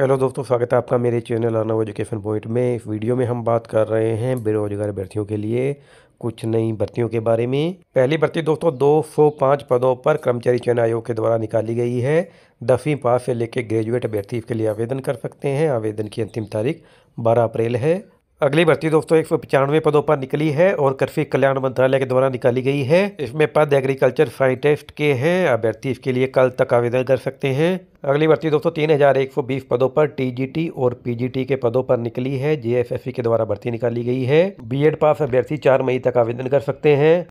hello दोस्तों स्वागत है आपका मेरे चैनल अर्नव एजुकेशन पॉइंट में इस वीडियो में हम बात कर रहे हैं बेरोजगार अभ्यर्थियों के लिए कुछ नई भर्तियों के बारे में पहली भर्ती दोस्तों 205 पदों पर कर्मचारी चयन आयोग के द्वारा निकाली गई है दसवीं पास से लेकर ग्रेजुएट अभ्यर्थी इसके लिए आवेदन कर सकते हैं आवेदन की अंतिम तारीख बारह अप्रैल है अगली भर्ती दोस्तों एक सौ पचानवे पदों पर निकली है और कृषि कल्याण मंत्रालय के द्वारा निकाली गई है इसमें पद एग्रीकल्चर साइंटिस्ट के हैं अभ्यर्थी इसके लिए कल तक आवेदन कर सकते हैं अगली भर्ती दोस्तों तीन हजार एक सौ बीस पदों पर टीजीटी और पीजीटी के पदों पर निकली है जेएसएससी के द्वारा भर्ती निकाली गई है बीएड पास अभ्यर्थी चार मई तक आवेदन कर सकते हैं